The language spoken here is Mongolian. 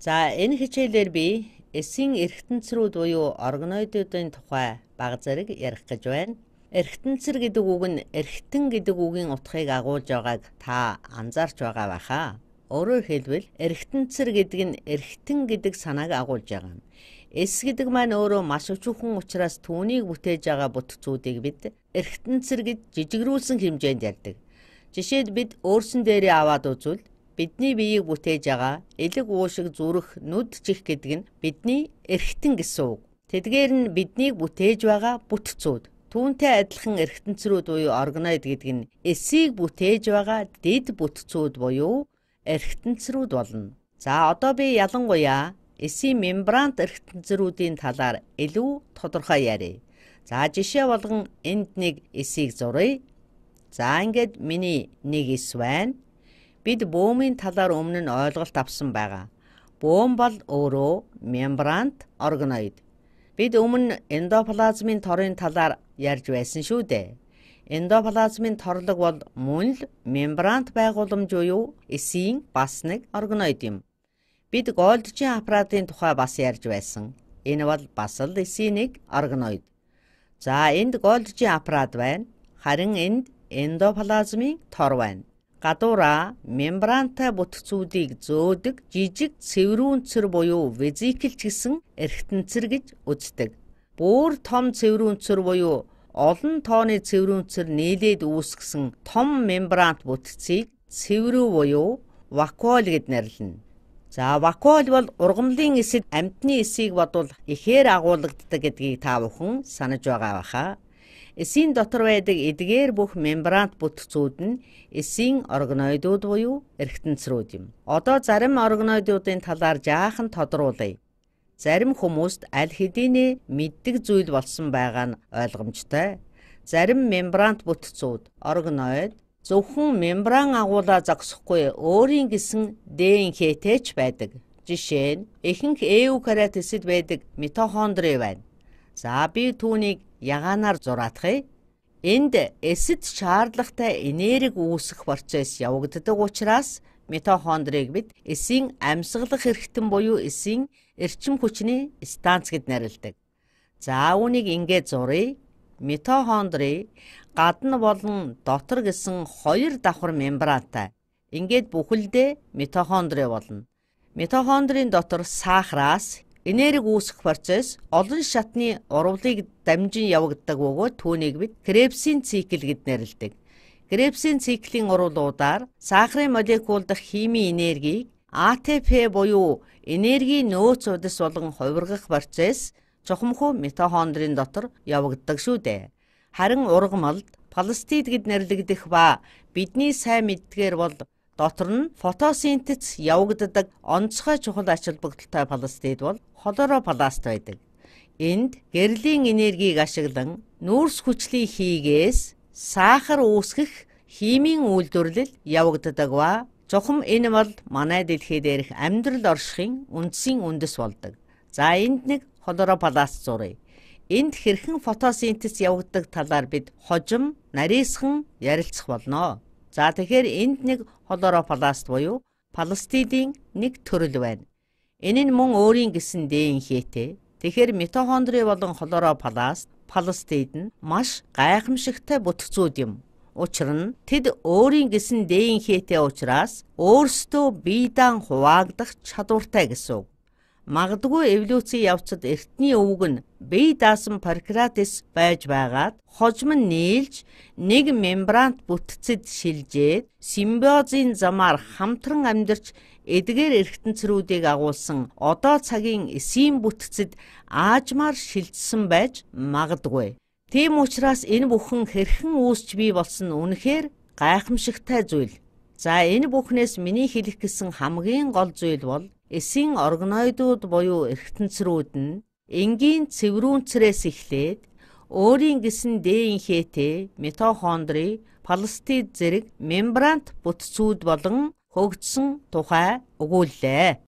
За энэ хичээлээр би эсийн эргэтэнцрүүд буюу органоидуудын тухай баг зэрэг ярих гэж байна. Эргэтэнцэр гэдэг үг нь эргэтэн гэдэг үгийн утгыг агуулж байгааг та анзаарч байгаа байхаа. Өөрөөр хэлбэл эргэтэнцэр гэдэг нь эргэтэн гэдэг санааг агуулж байгаа юм. Эс гэдэг маань өөрөө маш өчүүхэн учраас түүнийг бүтээж байгаа бүтцүүдийг бид эргэтэнцэр гэж жижигрүүлсэн хэмжээнд ярьдаг. Жишээд бид өөрсөн дээрээ аваад үзвэл бидний биеийг бүтээж байгаа элэг уушиг зүрх нүд чих гэдэг нь бидний эрхтэн гэсэн үг. Тэдгээр нь биднийг бүтээж байгаа бүт зүүд. Түүнтэй адилхан эрхтэнцрүүд буюу органоид гэдэг нь эсийг бүтээж байгаа дэд бүт зүүд буюу эрхтэнцрүүд болно. За одоо би ялангуяа эсийн мембрант эрхтэнцрүүдийн талаар илүү тодорхой ярив. За жишээ болгон энд нэг эсийг зуръя. За ингээд миний нэг эс байна бид бөөмийн талаар өмнө нь ойлголт авсан байгаа. Бөөм бол өөрөө мембрант органоид. Бид өмнө эндоплазмын торын талаар ярьж байсан шүү дээ. Эндоплазмын торлог бол мөн л мембрант байгууламж буюу эсийн бас нэг органоид юм. Бид голжийн аппаратын тухай бас ярьж байсан. Энэ бол бас л эсийн нэг органоид. За энд голжийн аппарат байна. Харин энд эндоплазмын тор байна гадуураа мембрантай бүтгцүүдийг зөөдөг жижиг цэврүүн цэр буюу везикл гэсэн эрхтэнцэр гэж үздэг. Бөөр том цэврүүн цэр буюу олон тооны цэврүүн цэр нийлээд үүсгэсэн том мембрант бүтгцийг цэврүү буюу вакуол гэд нэрлэнэ. За вакуол бол ургамлын эсэд амтны эсийг бодвол ихээр агуулдаг гэдгийг та бүхэн санаж байгаа баха эсийн дотор байдаг эдгээр бүх мембрант бүтцүүд нь эсийн органоидууд буюу эргэтэнцрүүд юм. Одоо зарим органоидуудын талаар жаахан тодруулъя. Зарим хүмүүст аль хэдийнэ мэддэг зүйл болсон байгаа нь ойлгомжтой. Зарим мембрант бүтцүүд органоид зөвхөн мембран агуулаа зогсохгүй өөрийн гэсэн ДНХ-тэй ч байдаг. Жишээ нь ихэнх эукариот эсэд байдаг митохондри байна. За би түүнийг ягаанаар зураадахыг энд эсэд шаардлагатай энерги үүсэх процесс явагддаг учраас митохондрийг бид эсийн амьсгалах эрхтэн буюу эсийн эрчим хүчний станц гэд нэрлэдэг. За үүнийг ингээд зуръя. Митохондри гадна болон дотор гэсэн хоёр давхар мембрантай. Ингээд бүхэлдээ митохондри болно. Митохондрийн дотор сахараас Энерги үүсэх процесс олон шатны урвлыг дамжин явагддаг бөгөөд түүнийг бид Кребсийн цикл гэд нэрлэдэг. Кребсийн циклийн урвлуудаар сахарын молекул дахь химийн энергийг ATP буюу энергийн нөөц үдэс болон хувиргах процесс чухамхүү митохондрийн дотор явагддаг шүү дээ. Харин ургамалд пластид гэд нэрлэгдэх ба бидний сайн мэдгээр бол Дотор нь фотосинтез явагддаг онцгой чухал ач холбогдолтой пластид бол холоропласт байдаг. Энд гэрлийн энергийг ашиглан нүүрс хүчлийн хийгээс сахар үүсгэх химийн үйлдвэрлэл явагддаг ба Чухам энэ бол манай дэлхийд ирэх амьдрал оршихын үндсийн үндэс болдог. За энд нэг холоропласт зуръя. Энд хэрхэн фотосинтез явагддаг талаар бид хожим, нарийнхан ярилцах болно. За тэгэхээр энд нэг холоропласт буюу палестидийн нэг төрөл байна. Энэ нь мөн өөрийн гэсэн ДНХ-тэй. Тэгэхээр митохондри болон холоропласт палестид нь маш гайхамшигтай бүтгцүүд юм. Учир нь тэд өөрийн гэсэн ДНХ-тэй учраас өөрсдөө бийдан хуваагдах чадвартай гэсэн үг. Магдгүй эволюцийн явцад эртний өвөг нь бие даасан Паркратис байж байгаад хожим нь нийлж нэг мембрант бүтцэд шилжээд симбиозын замаар хамтран амьдарч эдгээр эргэтэнцрүүдийг агуулсан одоо цагийн эсийн бүтцэд аажмаар шилжсэн байж магадгүй. Тийм учраас энэ бүхэн хэрхэн үүсч бий болсон нь үнэхээр гайхамшигтай зүйл. За энэ бүхнээс миний хэлэх гэсэн хамгийн гол зүйл бол эсийн органоидууд буюу эрхтэнцрүүд нь энгийн цэврүүнцрээс эхлээд өөрийн гэсэн ДНХ-тэй митохондри, пластид зэрэг мембрант бүтцүүд болон хөгжсөн тухай өгүүллээ.